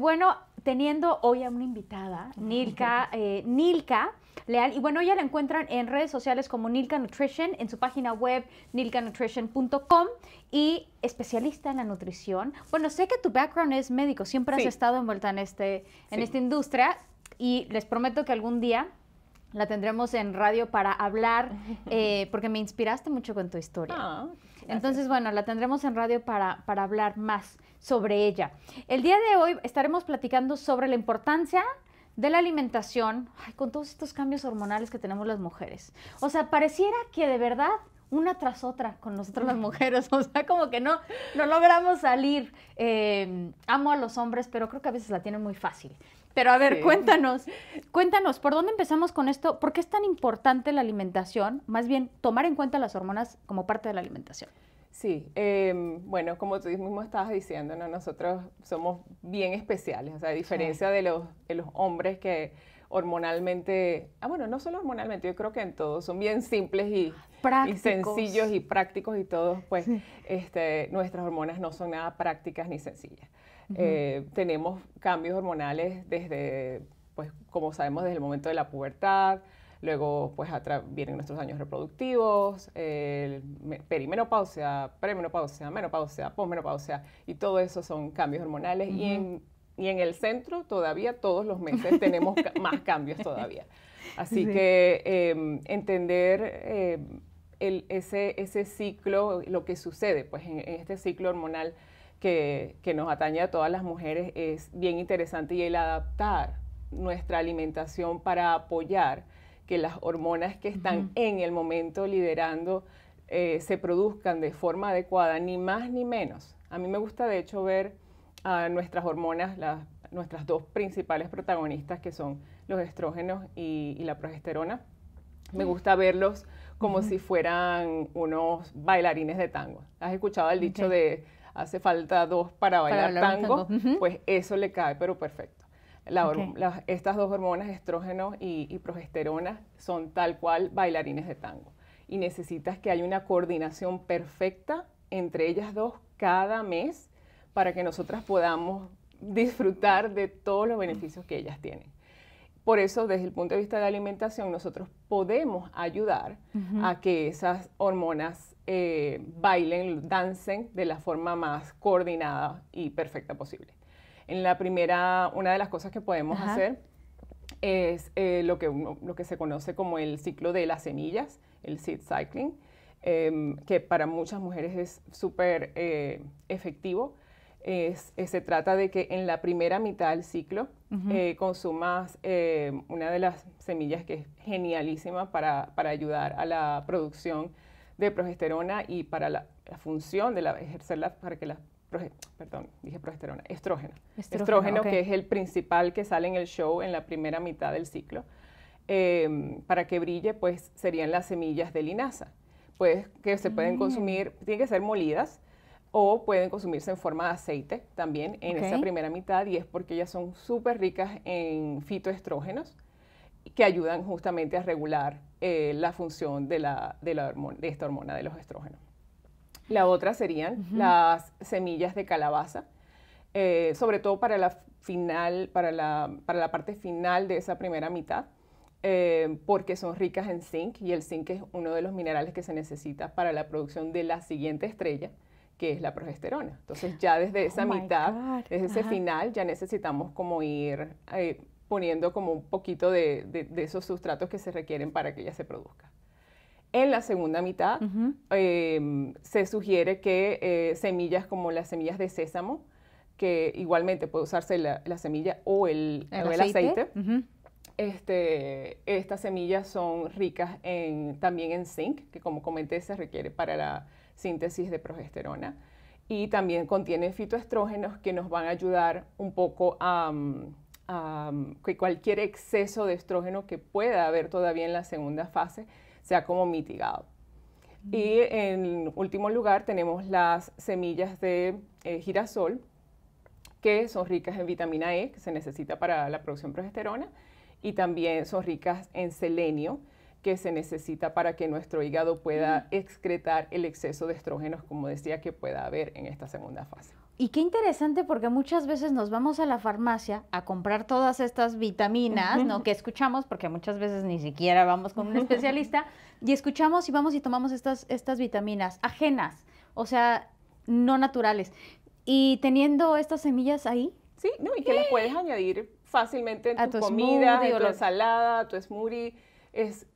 Bueno, teniendo hoy a una invitada, Nilka, eh, Nilka Leal, y bueno, ya la encuentran en redes sociales como Nilka Nutrition, en su página web nilkanutrition.com y especialista en la nutrición. Bueno, sé que tu background es médico, siempre has estado envuelta en, este, en esta industria y les prometo que algún día la tendremos en radio para hablar, eh, porque me inspiraste mucho con tu historia. Ah, Entonces, bueno, la tendremos en radio para, para hablar más sobre ella. El día de hoy estaremos platicando sobre la importancia de la alimentación, con todos estos cambios hormonales que tenemos las mujeres. O sea, pareciera que de verdad una tras otra con nosotros las mujeres, o sea, como que no, no logramos salir. Em, amo a los hombres, pero creo que a veces la tienen muy fácil. Pero a ver, cuéntanos, cuéntanos, ¿por dónde empezamos con esto? ¿Por qué es tan importante la alimentación? Más bien, tomar en cuenta las hormonas como parte de la alimentación. Sí, em, bueno, como tú mismo estabas diciendo, nosotros somos bien especiales, o sea, a diferencia de, los, de los hombres que hormonalmente, ah, bueno, no solo hormonalmente, yo creo que en todos, son bien simples y, sencillos y prácticos y todos, pues este, nuestras hormonas no son nada prácticas ni sencillas. Eh, tenemos cambios hormonales desde, pues como sabemos, desde el momento de la pubertad, Luego, pues vienen nuestros años reproductivos, perimenopausia, premenopausia, menopausia, posmenopausia, y todo eso son cambios hormonales. y, en, el centro todavía todos los meses tenemos más cambios todavía. Así que em, entender em, ese, ciclo, lo que sucede pues, en, este ciclo hormonal que nos atañe a todas las mujeres es bien interesante y el adaptar nuestra alimentación para apoyar que las hormonas que están en el momento liderando eh, se produzcan de forma adecuada, ni más ni menos. A mí me gusta de hecho ver a nuestras hormonas, nuestras dos principales protagonistas que son los estrógenos y, la progesterona. Me gusta verlos como si fueran unos bailarines de tango. ¿Has escuchado el dicho de hace falta dos para bailar, tango? Pues eso le cae, pero perfecto estas dos hormonas, estrógeno y, progesterona, son tal cual bailarines de tango. Y necesitas que haya una coordinación perfecta entre ellas dos cada mes para que nosotras podamos disfrutar de todos los beneficios que ellas tienen. Por eso, desde el punto de vista de alimentación, nosotros podemos ayudar a que esas hormonas eh, bailen, dancen de la forma más coordinada y perfecta posible. En la primera, una de las cosas que podemos hacer es eh, lo, que se conoce como el ciclo de las semillas, el seed cycling, em, que para muchas mujeres es súper eh, efectivo. Es, eh, se trata de que en la primera mitad del ciclo consumas una de las semillas que es genialísima para, ayudar a la producción de progesterona y para la, función de la, para que las perdón, dije progesterona, estrógeno. Estrógeno, que es el principal que sale en el show en la primera mitad del ciclo. Em, para que brille, pues serían las semillas de linaza, pues que se pueden mm. consumir, tienen que ser molidas o pueden consumirse en forma de aceite también en esa primera mitad y es porque ellas son súper ricas en fitoestrógenos que ayudan justamente a regular eh, la función de, la, de, de esta hormona de los estrógenos. La otra serían las semillas de calabaza, eh, sobre todo para la, final, para, la, para la parte final de esa primera mitad, eh, porque son ricas en zinc y el zinc es uno de los minerales que se necesita para la producción de la siguiente estrella, que es la progesterona. Entonces ya desde esa oh mitad, desde ese final, ya necesitamos como ir eh, poniendo como un poquito de esos sustratos que se requieren para que ella se produzca. En la segunda mitad em, se sugiere que eh, semillas como las semillas de sésamo, que igualmente puede usarse la, semilla o el, aceite, este, estas semillas son ricas también en zinc, que como comenté se requiere para la síntesis de progesterona. Y también contiene fitoestrógenos que nos van a ayudar un poco a, a que cualquier exceso de estrógeno que pueda haber todavía en la segunda fase sea como mitigado. Y en último lugar tenemos las semillas de eh, girasol, que son ricas en vitamina E, que se necesita para la producción de progesterona, y también son ricas en selenio, que se necesita para que nuestro hígado pueda excretar el exceso de estrógenos, como decía, que pueda haber en esta segunda fase. Y qué interesante porque muchas veces nos vamos a la farmacia a comprar todas estas vitaminas, ¿no? Que escuchamos, porque muchas veces ni siquiera vamos con un especialista, y escuchamos y vamos y tomamos estas, estas vitaminas ajenas, o sea, no naturales. Y teniendo estas semillas ahí. Sí, no, y que las puedes ¡Eh! añadir fácilmente a tu comida, a tu ensalada, a tu smoothie es,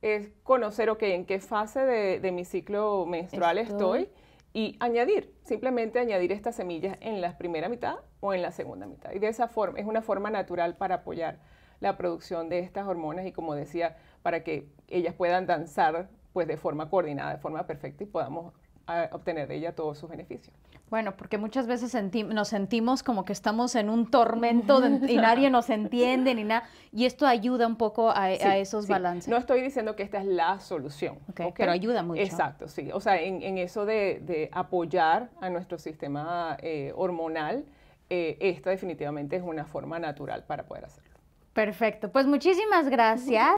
conocer, ok, en qué fase de, mi ciclo menstrual estoy. y añadir, simplemente añadir estas semillas en la primera mitad o en la segunda mitad. Y de esa forma, es una forma natural para apoyar la producción de estas hormonas y como decía, para que ellas puedan danzar pues de forma coordinada, de forma perfecta y podamos a obtener de ella todos sus beneficios. Bueno, porque muchas veces nos sentimos como que estamos en un tormento y nadie nos entiende ni nada. Y esto ayuda un poco a, esos balances. No estoy diciendo que esta es la solución. Pero ayuda mucho. Exacto, sí. O sea, en, eso de, apoyar a nuestro sistema eh, hormonal, eh, esta definitivamente es una forma natural para poder hacerlo. Perfecto. Pues muchísimas gracias.